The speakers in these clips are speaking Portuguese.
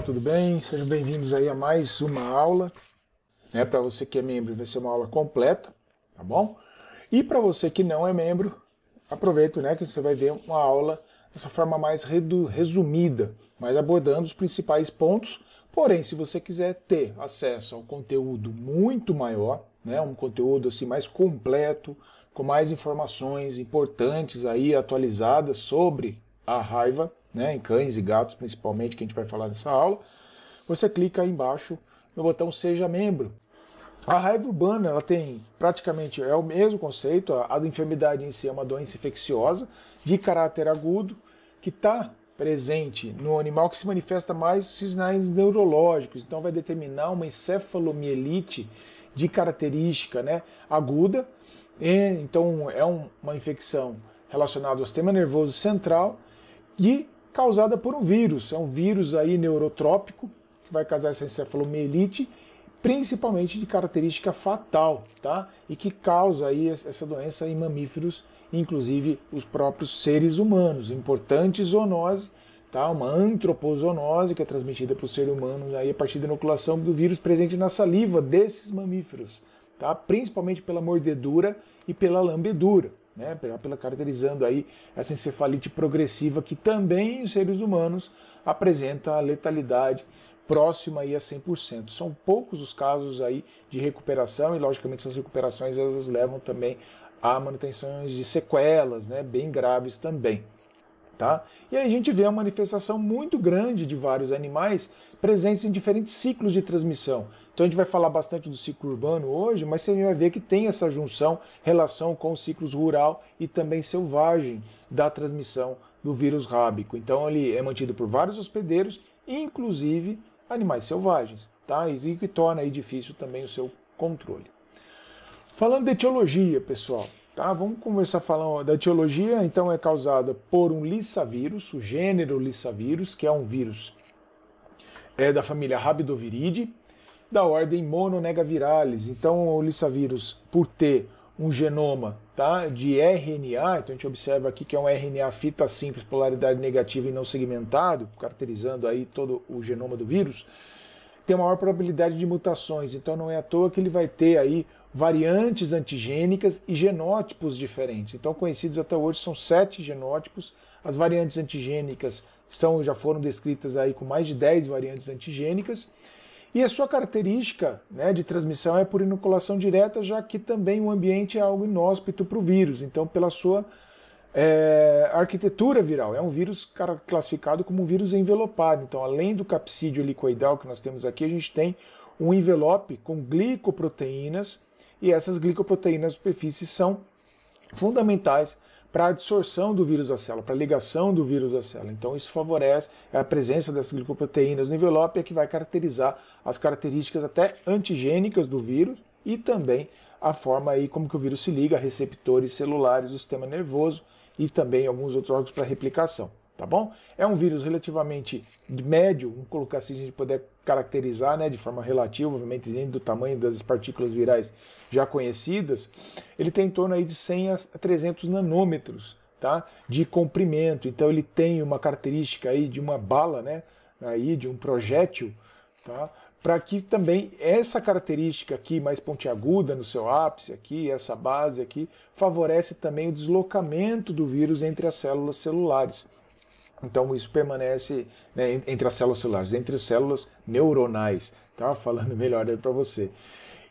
pessoal, tudo bem? Sejam bem-vindos aí a mais uma aula. Né? Para você que é membro, vai ser uma aula completa, tá bom? E para você que não é membro, aproveito né, que você vai ver uma aula dessa forma mais resumida, mas abordando os principais pontos. Porém, se você quiser ter acesso a um conteúdo muito maior, né, um conteúdo assim mais completo, com mais informações importantes aí atualizadas sobre a raiva, né, em cães e gatos principalmente, que a gente vai falar nessa aula, você clica aí embaixo no botão Seja Membro. A raiva urbana ela tem praticamente é o mesmo conceito, a, a enfermidade em si é uma doença infecciosa de caráter agudo que está presente no animal que se manifesta mais sinais neurológicos, então vai determinar uma encefalomielite de característica né, aguda, e, então é um, uma infecção relacionada ao sistema nervoso central e causada por um vírus. É um vírus aí neurotrópico que vai causar essa encefalomielite, principalmente de característica fatal, tá? E que causa aí essa doença em mamíferos, inclusive os próprios seres humanos. Importante zoonose, tá? Uma antropozoonose que é transmitida para o ser humano aí a partir da inoculação do vírus presente na saliva desses mamíferos, tá? Principalmente pela mordedura e pela lambedura né? Pela, caracterizando aí essa encefalite progressiva que também os seres humanos apresenta a letalidade próxima aí a 100%. São poucos os casos aí de recuperação e logicamente essas recuperações elas levam também a manutenções de sequelas, né, bem graves também. Tá? E aí a gente vê uma manifestação muito grande de vários animais presentes em diferentes ciclos de transmissão. Então a gente vai falar bastante do ciclo urbano hoje, mas você vai ver que tem essa junção, relação com os ciclos rural e também selvagem da transmissão do vírus rábico. Então ele é mantido por vários hospedeiros, inclusive animais selvagens, tá? E que torna aí difícil também o seu controle. Falando de etiologia, pessoal, tá? Vamos começar a falar da etiologia. Então é causada por um lissavírus, o gênero lissavírus, que é um vírus é da família Rabidoviridae, da ordem Mononegavirales. Então, o lissavírus, por ter um genoma tá, de RNA, então a gente observa aqui que é um RNA fita simples, polaridade negativa e não segmentado, caracterizando aí todo o genoma do vírus, tem maior probabilidade de mutações. Então, não é à toa que ele vai ter aí variantes antigênicas e genótipos diferentes. Então, conhecidos até hoje são sete genótipos. As variantes antigênicas são, já foram descritas aí com mais de 10 variantes antigênicas. E a sua característica né, de transmissão é por inoculação direta, já que também o ambiente é algo inóspito para o vírus. Então, pela sua é, arquitetura viral, é um vírus classificado como um vírus envelopado. Então, além do capsídeo helicoidal que nós temos aqui, a gente tem um envelope com glicoproteínas, e essas glicoproteínas superfície são fundamentais para a absorção do vírus à célula, para a ligação do vírus à célula. Então isso favorece é a presença dessas glicoproteínas no envelope, é que vai caracterizar as características até antigênicas do vírus e também a forma aí como que o vírus se liga a receptores celulares do sistema nervoso e também alguns outros órgãos para replicação tá bom? É um vírus relativamente médio, vamos colocar assim, a gente puder caracterizar, né, de forma relativa, obviamente, dentro do tamanho das partículas virais já conhecidas, ele tem em torno aí de 100 a 300 nanômetros, tá? De comprimento, então ele tem uma característica aí de uma bala, né, aí de um projétil, tá? para que também essa característica aqui mais pontiaguda no seu ápice aqui, essa base aqui, favorece também o deslocamento do vírus entre as células celulares. Então isso permanece né, entre as células celulares, entre as células neuronais. Estava falando melhor aí para você.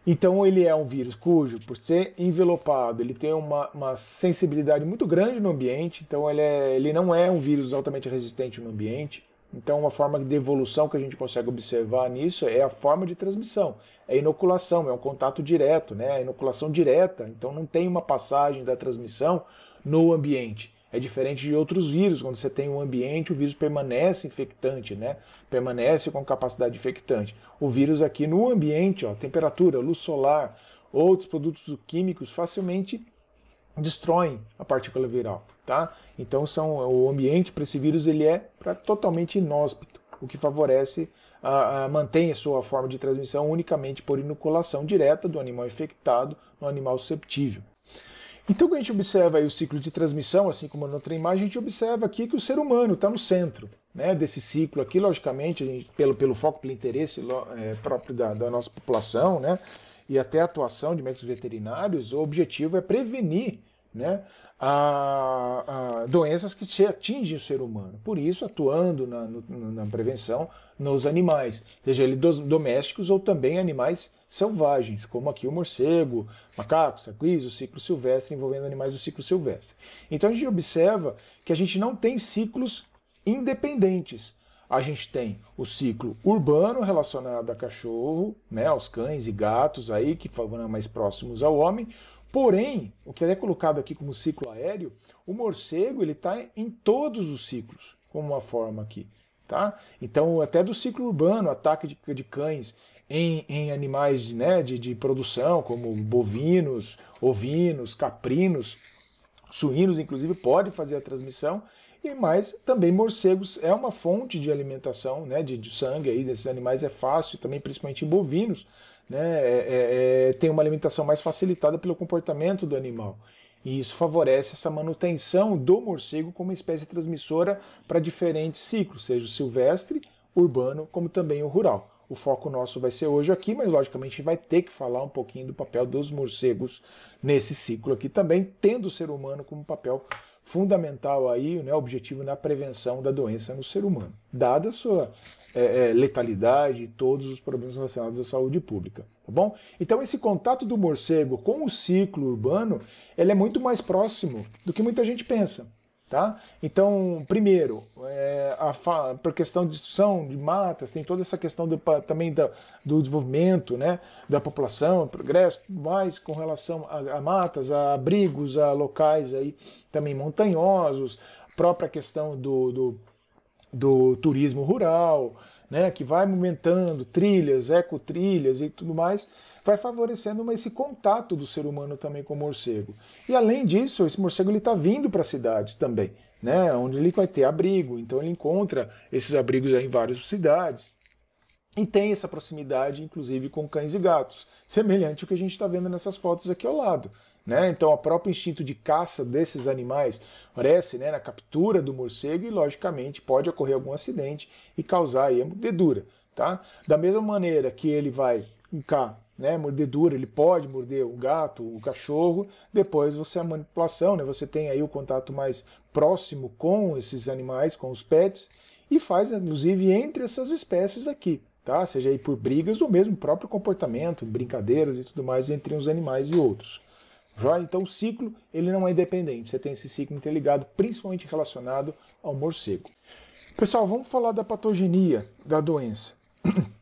Então ele é um vírus cujo, por ser envelopado, ele tem uma, uma sensibilidade muito grande no ambiente, então ele, é, ele não é um vírus altamente resistente no ambiente. Então uma forma de evolução que a gente consegue observar nisso é a forma de transmissão, é inoculação, é um contato direto, né? a inoculação direta, então não tem uma passagem da transmissão no ambiente. É diferente de outros vírus, quando você tem um ambiente, o vírus permanece infectante, né? Permanece com capacidade infectante. O vírus aqui no ambiente, ó, temperatura, luz solar, outros produtos químicos facilmente destroem a partícula viral, tá? Então são o ambiente para esse vírus ele é totalmente inóspito, o que favorece a, a, mantém a sua forma de transmissão unicamente por inoculação direta do animal infectado no animal susceptível. Então, quando a gente observa o ciclo de transmissão, assim como na outra imagem, a gente observa aqui que o ser humano está no centro né, desse ciclo aqui, logicamente, gente, pelo, pelo foco, pelo interesse é, próprio da, da, nossa população, né, e até a atuação de médicos veterinários, o objetivo é prevenir né, a, a doenças que atingem o ser humano. Por isso, atuando na, no, na prevenção, nos animais, seja ele domésticos ou também animais selvagens, como aqui o morcego, macaco, saguis, o ciclo silvestre, envolvendo animais do ciclo silvestre. Então a gente observa que a gente não tem ciclos independentes. A gente tem o ciclo urbano relacionado a cachorro, né, aos cães e gatos aí que foram mais próximos ao homem. Porém, o que é colocado aqui como ciclo aéreo, o morcego ele está em todos os ciclos, como uma forma aqui. Tá? Então, até do ciclo urbano, ataque de, de cães em, em animais né, de, de produção, como bovinos, ovinos, caprinos, suínos, inclusive, pode fazer a transmissão e mais também morcegos é uma fonte de alimentação, né, de, de, sangue aí desses animais é fácil, também principalmente em bovinos, né, é, é, é tem uma alimentação mais facilitada pelo comportamento do animal. E isso favorece essa manutenção do morcego como espécie transmissora para diferentes ciclos, seja o silvestre, urbano, como também o rural. O foco nosso vai ser hoje aqui, mas logicamente vai ter que falar um pouquinho do papel dos morcegos nesse ciclo aqui também, tendo o ser humano como papel fundamental aí, né, objetivo na prevenção da doença no ser humano, dada a sua é, é, letalidade e todos os problemas relacionados à saúde pública, tá bom? Então esse contato do morcego com o ciclo urbano, ele é muito mais próximo do que muita gente pensa. Tá? Então, primeiro, é, a questão de destruição de matas, tem toda essa questão do, também da, do desenvolvimento né, da população, progresso, mais com relação a, a, matas, a abrigos, a locais aí também montanhosos, própria questão do, do, do turismo rural, né, que vai movimentando trilhas, ecotrilhas e tudo mais vai favorecendo esse contato do ser humano também com o morcego. E além disso, esse morcego está vindo para as cidades também, né? onde ele vai ter abrigo, então ele encontra esses abrigos em várias cidades. E tem essa proximidade, inclusive, com cães e gatos, semelhante ao que a gente está vendo nessas fotos aqui ao lado. Né? Então, o próprio instinto de caça desses animais parece né, na captura do morcego e, logicamente, pode ocorrer algum acidente e causar aí a mordedura. Tá? Da mesma maneira que ele vai ficar né, mordedura, ele pode morder o gato, o cachorro. Depois você é a manipulação, né, você tem aí o contato mais próximo com esses animais, com os pets, e faz inclusive entre essas espécies aqui, tá? Seja aí por brigas ou mesmo próprio comportamento, brincadeiras e tudo mais entre uns animais e outros. Já então o ciclo ele não é independente, você tem esse ciclo interligado, principalmente relacionado ao morcego. Pessoal, vamos falar da patogenia da doença.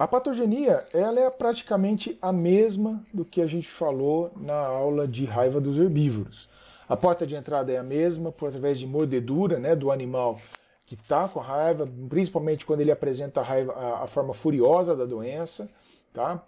A patogenia ela é praticamente a mesma do que a gente falou na aula de raiva dos herbívoros. A porta de entrada é a mesma, por através de mordedura né, do animal que está com raiva, principalmente quando ele apresenta a, raiva, a, a forma furiosa da doença, tá?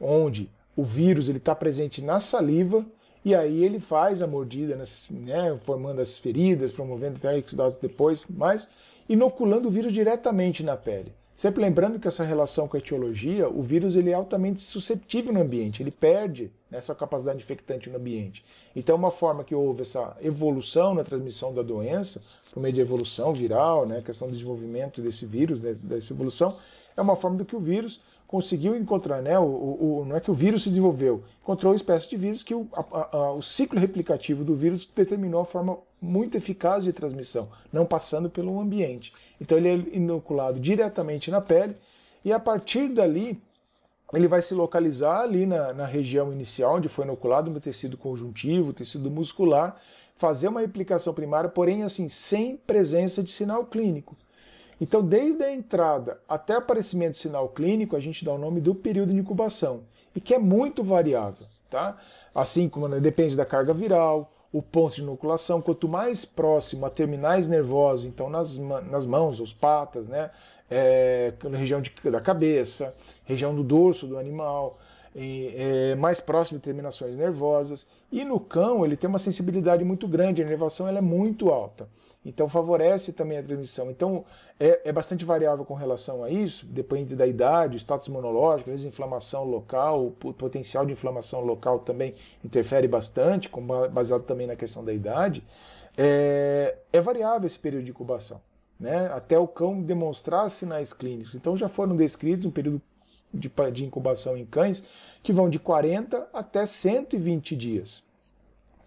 onde o vírus está presente na saliva, e aí ele faz a mordida, né, formando as feridas, promovendo até exudados depois, mas inoculando o vírus diretamente na pele. Sempre lembrando que essa relação com a etiologia, o vírus ele é altamente susceptível no ambiente, ele perde né, sua capacidade infectante no ambiente. Então, uma forma que houve essa evolução na transmissão da doença, por meio de evolução viral, né, questão do desenvolvimento desse vírus, né, dessa evolução, é uma forma do que o vírus conseguiu encontrar, né, o, o, não é que o vírus se desenvolveu, encontrou espécies de vírus que o, a, a, o ciclo replicativo do vírus determinou a forma muito eficaz de transmissão, não passando pelo ambiente. Então ele é inoculado diretamente na pele e a partir dali ele vai se localizar ali na, na região inicial onde foi inoculado no tecido conjuntivo, tecido muscular, fazer uma replicação primária, porém assim sem presença de sinal clínico. Então, desde a entrada até aparecimento de sinal clínico, a gente dá o nome do período de incubação, e que é muito variável. Tá? Assim como né, depende da carga viral, o ponto de inoculação, quanto mais próximo a terminais nervosos, então nas, nas mãos, os patas, né? É, região de, da cabeça, região do dorso do animal, e, é, mais próximo de terminações nervosas. E no cão ele tem uma sensibilidade muito grande, a elevação ela é muito alta. Então favorece também a transmissão. Então é, é, bastante variável com relação a isso, dependendo da idade, status imunológico, às vezes inflamação local, o potencial de inflamação local também interfere bastante, baseado também na questão da idade. É, é variável esse período de incubação, né? até o cão demonstrar sinais clínicos. Então já foram descritos um período de, de incubação em cães que vão de 40 até 120 dias.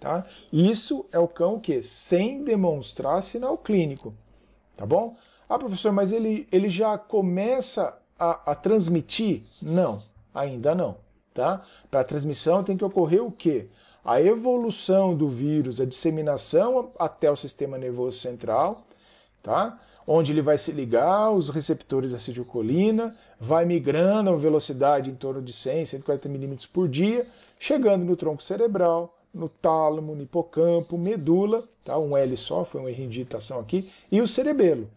Tá? Isso é o cão que sem demonstrar sinal clínico, tá bom? Ah, professor, mas ele, ele já começa a, a transmitir? Não, ainda não, tá? Para transmissão tem que ocorrer o quê? A evolução do vírus, a disseminação até o sistema nervoso central, tá? Onde ele vai se ligar aos receptores da acetilcolina, vai migrando a uma velocidade em torno de 100, 140 milímetros por dia, chegando no tronco cerebral, no tálamo, no hipocampo, medula, tá? um L só, foi um erro de digitação aqui, e o cerebelo.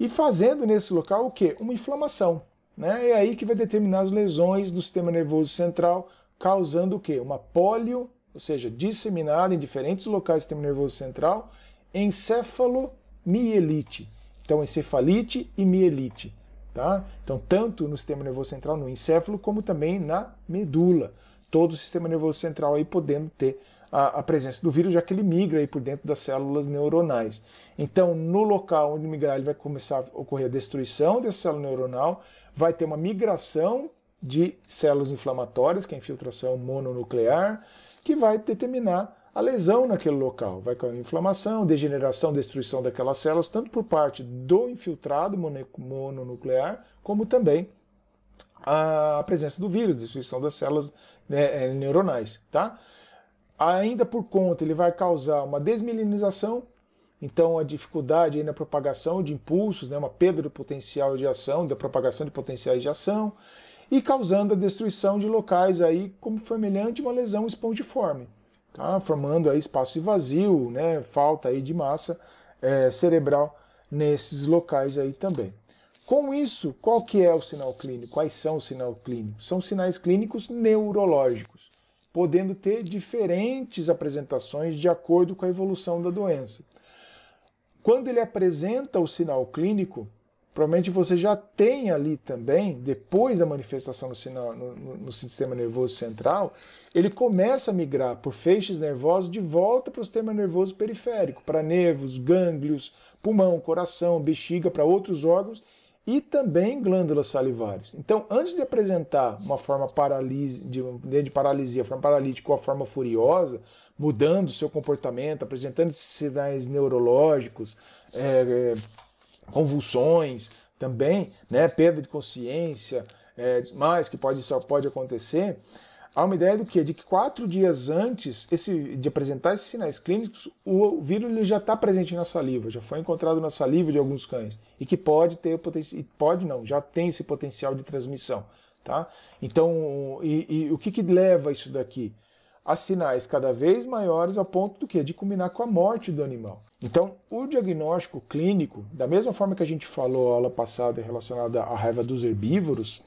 E fazendo nesse local o quê? Uma inflamação. Né? É aí que vai determinar as lesões do sistema nervoso central, causando o quê? Uma polio, ou seja, disseminada em diferentes locais do sistema nervoso central, encefalomielite. Então, encefalite e mielite. Tá? Então, tanto no sistema nervoso central, no encéfalo, como também na medula. Todo o sistema nervoso central aí podendo ter a, a presença do vírus, já que ele migra aí por dentro das células neuronais. Então, no local onde migrar, ele vai começar a ocorrer a destruição dessa célula neuronal, vai ter uma migração de células inflamatórias, que é a infiltração mononuclear, que vai determinar a lesão naquele local. Vai causar inflamação, degeneração, destruição daquelas células, tanto por parte do infiltrado mononuclear, como também a presença do vírus, destruição das células né, eh, neuronais, tá? ainda por conta, ele vai causar uma desmilinização, então a dificuldade na propagação de impulsos, né, uma perda do potencial de ação, da propagação de potenciais de ação, e causando a destruição de locais aí como semelhante uma lesão espongiforme, tá? formando aí espaço vazio, né, falta aí de massa é, cerebral nesses locais aí também. Com isso, qual que é o sinal clínico? Quais são os sinais clínicos? São sinais clínicos neurológicos podendo ter diferentes apresentações de acordo com a evolução da doença. Quando ele apresenta o sinal clínico, provavelmente você já tem ali também, depois da manifestação no, sinal, no, no sistema nervoso central, ele começa a migrar por feixes nervosos de volta para o sistema nervoso periférico, para nervos, gânglios, pulmão, coração, bexiga, para outros órgãos, e também glândulas salivares. Então, antes de apresentar uma forma de, de paralisia, forma paralítica ou a forma furiosa, mudando o seu comportamento, apresentando esses sinais neurológicos, é, é, convulsões também, né, perda de consciência, é, mais que pode, só pode acontecer, há uma ideia do que? De que quatro dias antes esse, de apresentar esses sinais clínicos, o vírus ele já está presente na saliva, já foi encontrado na saliva de alguns cães e que pode ter potencial, pode não, já tem esse potencial de transmissão, tá? Então, e, e o que, que leva isso daqui? A sinais cada vez maiores ao ponto do que? De culminar com a morte do animal. Então, o diagnóstico clínico, da mesma forma que a gente falou a aula passada relacionada à raiva dos herbívoros,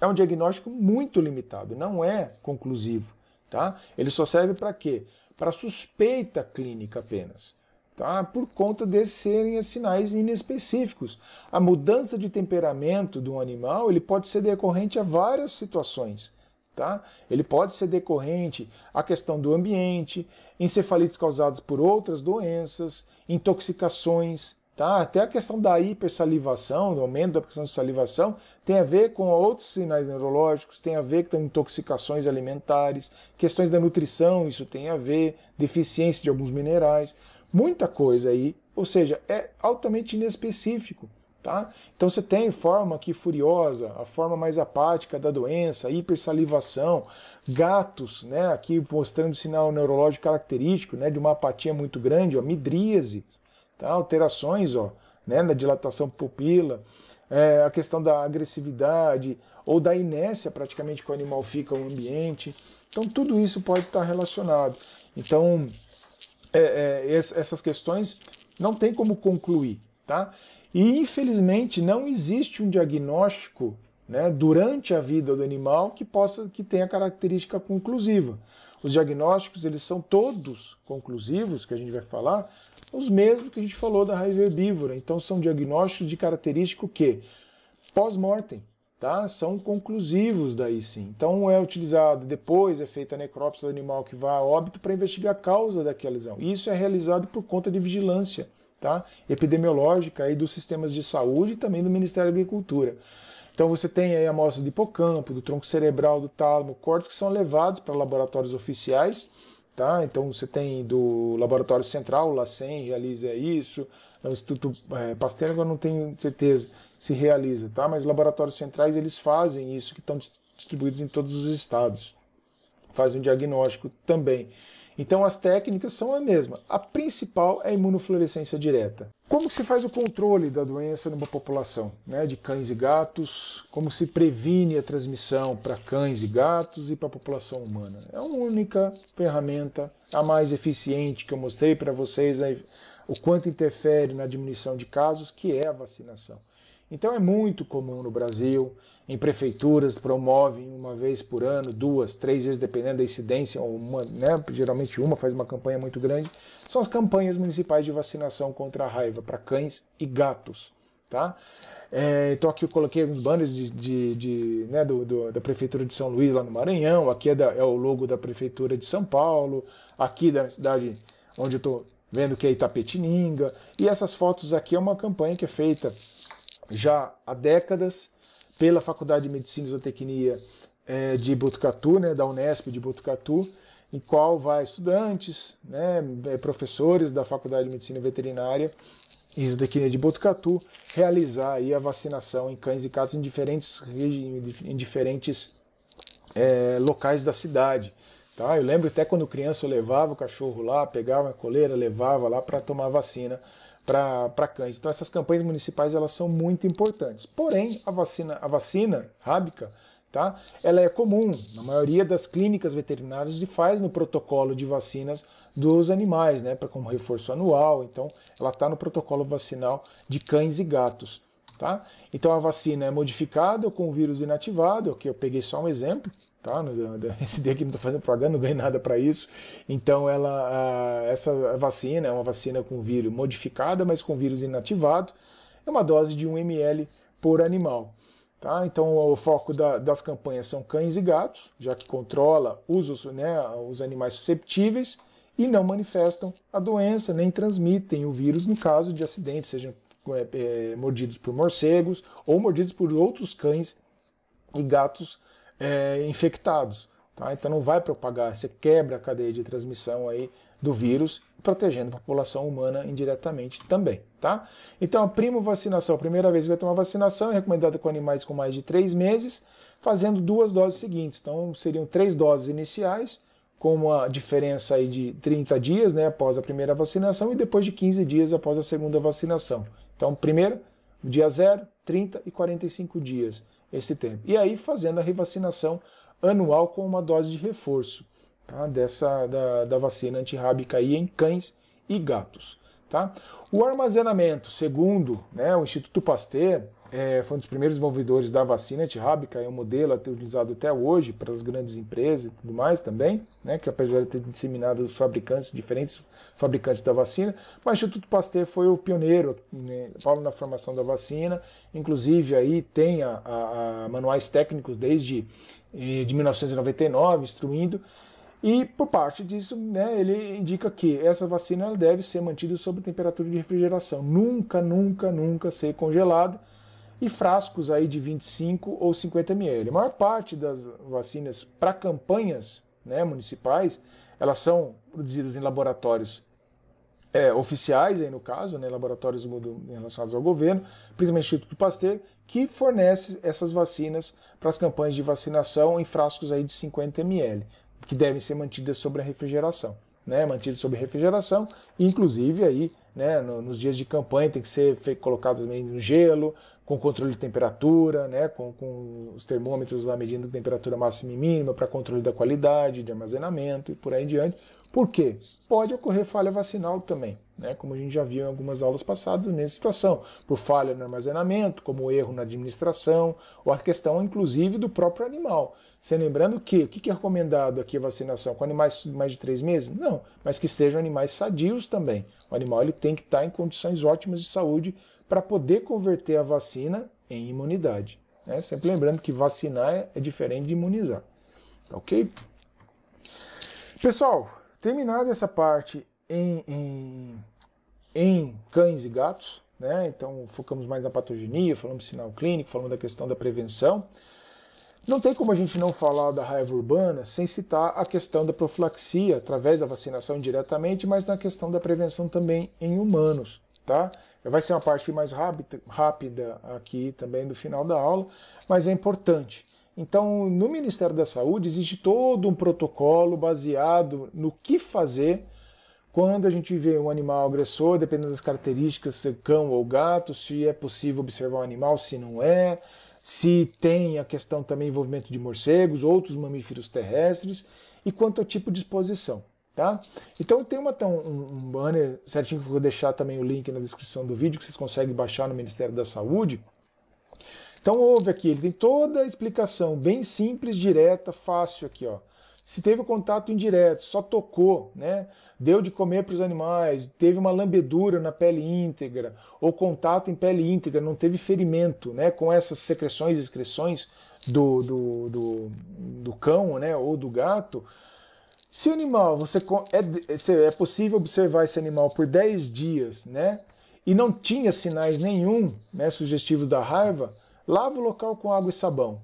é um diagnóstico muito limitado, não é conclusivo. Tá? Ele só serve para quê? Para suspeita clínica apenas. Tá? Por conta de serem sinais inespecíficos. A mudança de temperamento de um animal ele pode ser decorrente a várias situações. Tá? Ele pode ser decorrente à questão do ambiente, encefalites causadas por outras doenças, intoxicações, Tá? Até a questão da hipersalivação, do aumento da pressão de salivação, tem a ver com outros sinais neurológicos, tem a ver com intoxicações alimentares, questões da nutrição, isso tem a ver, deficiência de alguns minerais, muita coisa aí, ou seja, é altamente inespecífico. Tá? Então você tem forma aqui furiosa, a forma mais apática da doença, hipersalivação, gatos, né, aqui mostrando sinal neurológico característico, né, de uma apatia muito grande, ó, midríase, tá? alterações ó, né, na dilatação pupila, é, a questão da agressividade ou da inércia praticamente que o animal fica no ambiente. Então tudo isso pode estar relacionado. Então é, é, essas questões não tem como concluir, tá? E infelizmente não existe um diagnóstico né, durante a vida do animal que possa que tenha característica conclusiva. Os diagnósticos, eles são todos conclusivos, que a gente vai falar, os mesmos que a gente falou da raiva herbívora. Então são diagnósticos de característico que pós-mortem, tá? São conclusivos daí sim. Então é utilizado depois, é feita a necrópsia do animal que vai a óbito para investigar a causa daquela lesão. Isso é realizado por conta de vigilância, tá? Epidemiológica e dos sistemas de saúde e também do Ministério da Agricultura. Então você tem aí amostras do hipocampo, do tronco cerebral, do tálamo, cortes que são levados para laboratórios oficiais, tá? Então você tem do laboratório central, o LACEN realiza isso, o é Instituto é, Pasteur eu não tenho certeza se realiza, tá? Mas laboratórios centrais eles fazem isso, que estão distribuídos em todos os estados, fazem um diagnóstico também. Então as técnicas são a mesma. A principal é a imunofluorescência direta. Como que se faz o controle da doença numa população né, de cães e gatos? Como se previne a transmissão para cães e gatos e para a população humana? É uma única ferramenta, a mais eficiente que eu mostrei para vocês, aí, o quanto interfere na diminuição de casos, que é a vacinação. Então é muito comum no Brasil, em prefeituras, promovem uma vez por ano, duas, três vezes, dependendo da incidência, ou uma, né, geralmente uma faz uma campanha muito grande, são as campanhas municipais de vacinação contra a raiva para cães e gatos. Tá? É, então aqui eu coloquei uns banners de, de, de né, do, do, da Prefeitura de São Luís, lá no Maranhão, aqui é, da, é o logo da Prefeitura de São Paulo, aqui da cidade onde eu estou vendo que é Itapetininga, e essas fotos aqui é uma campanha que é feita já há décadas, pela Faculdade de Medicina e Zootecnia é, de Botucatu, né, da Unesp de Botucatu, em qual vai estudantes, né, eh, professores da Faculdade de Medicina Veterinária e Zootecnia de Botucatu realizar aí a vacinação em cães e gatos em diferentes, em diferentes é, locais da cidade. Tá? Eu lembro até quando criança eu levava o cachorro lá, pegava a coleira, levava lá para tomar vacina para cães. Então essas campanhas municipais elas são muito importantes. Porém, a vacina, a vacina rábica, tá? Ela é comum, na maioria das clínicas veterinárias de faz no protocolo de vacinas dos animais, né, para como reforço anual. Então, ela está no protocolo vacinal de cães e gatos, tá? Então a vacina é modificada com o vírus inativado, que eu peguei só um exemplo, tá? esse SD aqui não estou fazendo propaganda, não ganho nada para isso. Então ela, essa vacina é uma vacina com vírus modificada, mas com vírus inativado. É uma dose de 1 ml por animal. Tá? Então o foco da, das campanhas são cães e gatos, já que controla os, né, os animais susceptíveis e não manifestam a doença, nem transmitem o vírus no caso de acidentes, sejam é, é, mordidos por morcegos ou mordidos por outros cães e gatos é, infectados. Tá? Então não vai propagar, você quebra a cadeia de transmissão aí do vírus, protegendo a população humana indiretamente também. Tá? Então, a primo vacinação, primeira vez que vai tomar vacinação, é recomendada com animais com mais de três meses, fazendo duas doses seguintes. Então, seriam três doses iniciais, com uma diferença aí de 30 dias né, após a primeira vacinação e depois de 15 dias após a segunda vacinação. Então, primeiro, dia 0, 30 e 45 dias esse tempo. E aí fazendo a revacinação anual com uma dose de reforço tá? dessa da, da vacina antirrábica aí em cães e gatos. Tá? O armazenamento, segundo né, o Instituto Pasteur, é, foi um dos primeiros desenvolvedores da vacina antirrábica, é um modelo a utilizado até hoje para as grandes empresas e tudo mais também, né, que apesar de ter disseminado os fabricantes, diferentes fabricantes da vacina, mas o Instituto Pasteur foi o pioneiro, né, na formação da vacina, inclusive aí tem a, a, a manuais técnicos desde eh, de 1999, instruindo, e por parte disso, né, ele indica que essa vacina deve ser mantida sob temperatura de refrigeração, nunca, nunca, nunca ser congelada, e frascos aí de 25 ou 50 ml. A maior parte das vacinas para campanhas né, municipais, elas são produzidas em laboratórios é, oficiais, aí no caso, né, laboratórios relacionados ao governo, principalmente o Instituto Pasteur, que fornece essas vacinas para as campanhas de vacinação em frascos aí de 50 ml, que devem ser mantidas sobre a refrigeração. Né, mantidas sob refrigeração, inclusive aí né, no, nos dias de campanha tem que ser colocadas no gelo, com controle de temperatura, né, com, com os termômetros lá medindo temperatura máxima e mínima para controle da qualidade, de armazenamento e por aí em diante. Por quê? Pode ocorrer falha vacinal também, né, como a gente já viu em algumas aulas passadas nessa situação, por falha no armazenamento, como erro na administração, ou a questão inclusive do próprio animal. Você lembrando que o que é recomendado aqui a vacinação com animais mais de três meses? Não, mas que sejam animais sadios também. O animal ele tem que estar em condições ótimas de saúde para poder converter a vacina em imunidade. Né? Sempre lembrando que vacinar é, é diferente de imunizar. Tá ok? Pessoal, terminada essa parte em, em, em cães e gatos, né? então focamos mais na patogenia, falamos sinal clínico, falamos da questão da prevenção. Não tem como a gente não falar da raiva urbana sem citar a questão da profilaxia através da vacinação diretamente, mas na questão da prevenção também em humanos, tá? Vai ser uma parte mais rápida, rápida aqui também do final da aula, mas é importante. Então, no Ministério da Saúde existe todo um protocolo baseado no que fazer quando a gente vê um animal agressor, dependendo das características, se é cão ou gato, se é possível observar o um animal, se não é, se tem a questão também envolvimento de morcegos, outros mamíferos terrestres, e quanto ao tipo de exposição. Tá? Então tem uma, um, um banner certinho que eu vou deixar também o link na descrição do vídeo que vocês conseguem baixar no Ministério da Saúde. Então houve aqui, ele tem toda a explicação, bem simples, direta, fácil aqui, ó. Se teve contato indireto, só tocou, né? Deu de comer para os animais, teve uma lambedura na pele íntegra, ou contato em pele íntegra, não teve ferimento, né? Com essas secreções e excreções do, do, do, do cão, né? Ou do gato, se o animal, você é, é possível observar esse animal por 10 dias, né? E não tinha sinais nenhum, né, sugestivos da raiva, lava o local com água e sabão,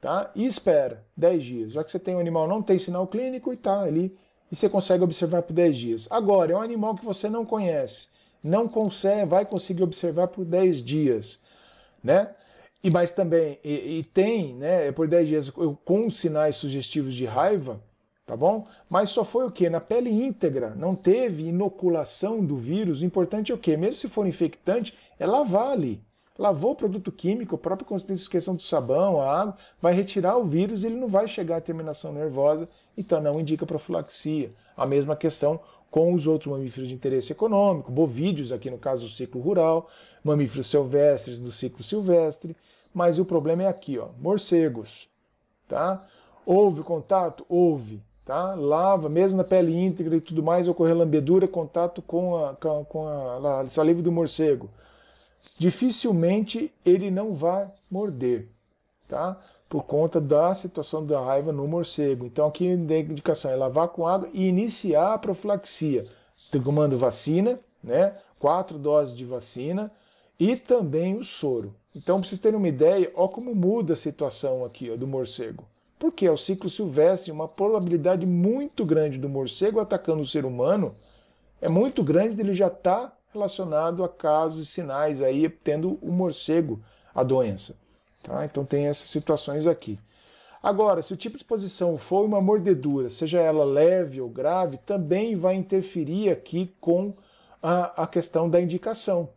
tá? E espera 10 dias, já que você tem um animal não tem sinal clínico e tá ali e você consegue observar por 10 dias. Agora, é um animal que você não conhece, não consegue, vai conseguir observar por 10 dias, né? E mais também e, e tem, né, por 10 dias com sinais sugestivos de raiva, tá bom? Mas só foi o que? Na pele íntegra, não teve inoculação do vírus. O importante é o que? Mesmo se for infectante, é lavar ali. Lavou o produto químico, a própria questão do sabão, a água, vai retirar o vírus e ele não vai chegar à terminação nervosa, então não indica profilaxia. A mesma questão com os outros mamíferos de interesse econômico, bovídeos, aqui no caso do ciclo rural, mamíferos silvestres do ciclo silvestre, mas o problema é aqui, ó, morcegos, tá? Houve contato? Houve tá? Lava, mesmo na pele íntegra e tudo mais, ocorrer lambedura, contato com a, com a, a saliva do morcego. Dificilmente ele não vai morder, tá? Por conta da situação da raiva no morcego. Então aqui a indicação é lavar com água e iniciar a profilaxia, tomando vacina, né? Quatro doses de vacina e também o soro. Então, para vocês terem uma ideia, ó como muda a situação aqui ó, do morcego porque ao é ciclo silvestre uma probabilidade muito grande do morcego atacando o ser humano é muito grande dele já estar tá relacionado a casos e sinais aí tendo o morcego a doença. Tá? Então tem essas situações aqui. Agora, se o tipo de exposição for uma mordedura, seja ela leve ou grave, também vai interferir aqui com a, a questão da indicação.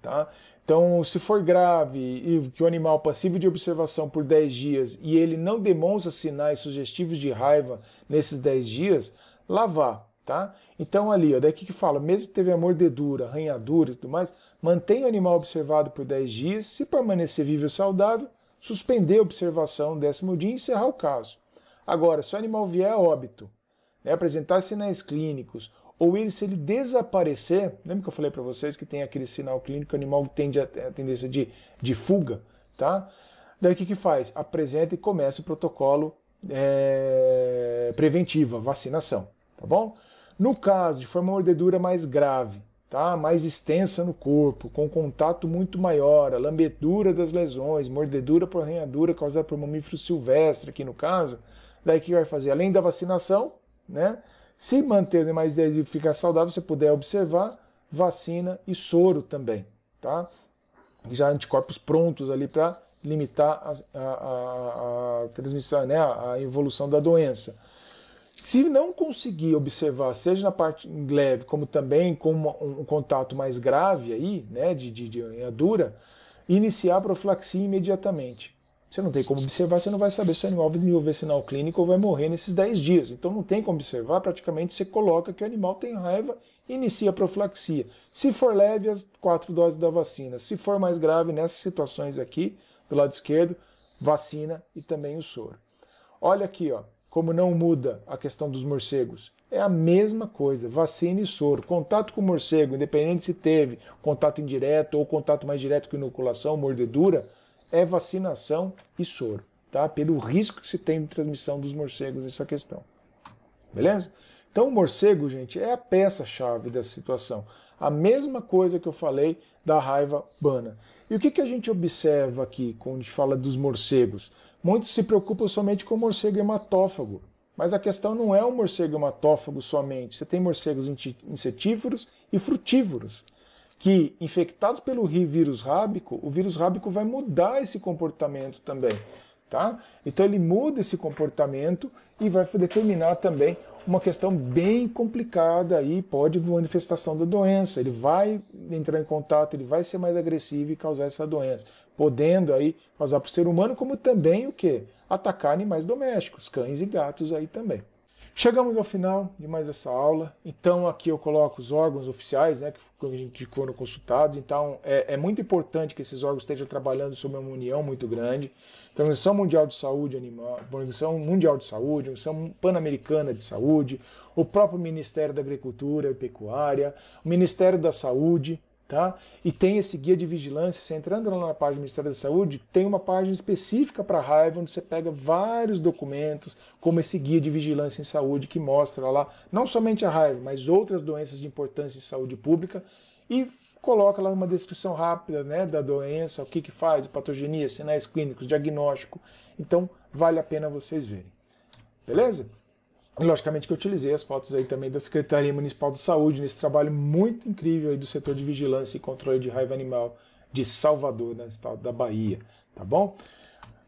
Tá? Então, se for grave e que o animal passivo de observação por 10 dias e ele não demonstra sinais sugestivos de raiva nesses 10 dias, lavar, tá? Então ali, ó, daqui que fala, mesmo que teve a mordedura, arranhadura e tudo mais, mantenha o animal observado por 10 dias, se permanecer vivo e saudável, suspender a observação no décimo dia e encerrar o caso. Agora, se o animal vier a óbito, né, apresentar sinais clínicos ou ele, se ele desaparecer, lembra que eu falei para vocês que tem aquele sinal clínico, o animal tende a, a tendência de, de fuga, tá? Daí o que, que faz? Apresenta e começa o protocolo é, preventiva, vacinação, tá bom? No caso de forma mordedura mais grave, tá? mais extensa no corpo, com contato muito maior, a lambedura das lesões, mordedura por arranhadura causada por mamífero silvestre, aqui no caso, daí o que vai fazer? Além da vacinação, né? Se manter mais dias e ficar saudável, você puder observar, vacina e soro também, tá? Já anticorpos prontos ali para limitar a, a, a, a, transmissão, né, a evolução da doença. Se não conseguir observar, seja na parte leve, como também com um contato mais grave aí, né, de, de, de é dura, iniciar a profilaxia imediatamente. Você não tem como observar, você não vai saber se o animal vai desenvolver sinal clínico ou vai morrer nesses 10 dias. Então não tem como observar, praticamente você coloca que o animal tem raiva e inicia a profilaxia. Se for leve, as quatro doses da vacina. Se for mais grave, nessas situações aqui, do lado esquerdo, vacina e também o soro. Olha aqui, ó, como não muda a questão dos morcegos. É a mesma coisa, vacina e soro. Contato com morcego, independente se teve contato indireto ou contato mais direto com inoculação, mordedura, é vacinação e soro, tá? Pelo risco que se tem de transmissão dos morcegos nessa questão. Beleza? Então, o morcego, gente, é a peça-chave dessa situação. A mesma coisa que eu falei da raiva urbana. E o que, que a gente observa aqui quando a gente fala dos morcegos? Muitos se preocupam somente com o morcego hematófago. Mas a questão não é o morcego hematófago somente. Você tem morcegos insetívoros e frutívoros que, infectados pelo vírus rábico, o vírus rábico vai mudar esse comportamento também. Tá? Então ele muda esse comportamento e vai determinar também uma questão bem complicada aí pode manifestação da doença. Ele vai entrar em contato, ele vai ser mais agressivo e causar essa doença, podendo aí causar para o ser humano, como também o que? Atacar animais domésticos, cães e gatos aí também. Chegamos ao final de mais essa aula, então aqui eu coloco os órgãos oficiais né, que, que foram consultados, então é, é, muito importante que esses órgãos estejam trabalhando sobre uma união muito grande, então, Organização Mundial de Saúde Animal, Organização Mundial de Saúde, Organização Pan-Americana de Saúde, o próprio Ministério da Agricultura e Pecuária, o Ministério da Saúde, Tá? E tem esse guia de vigilância. Você entrando lá na página do Ministério da Saúde, tem uma página específica para raiva, onde você pega vários documentos, como esse guia de vigilância em saúde, que mostra lá não somente a raiva, mas outras doenças de importância em saúde pública, e coloca lá uma descrição rápida né, da doença, o que, que faz, patogenia, sinais clínicos, diagnóstico. Então, vale a pena vocês verem. Beleza? Logicamente que eu utilizei as fotos aí também da Secretaria Municipal de Saúde nesse trabalho muito incrível aí do setor de vigilância e controle de raiva animal de Salvador, no né, estado da Bahia, tá bom?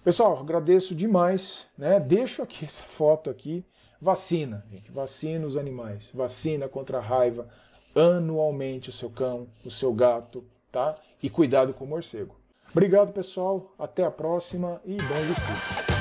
Pessoal, agradeço demais, né? Deixo aqui essa foto aqui, vacina, gente, vacina os animais, vacina contra a raiva anualmente o seu cão, o seu gato, tá? E cuidado com o morcego. Obrigado, pessoal, até a próxima e bons estudos.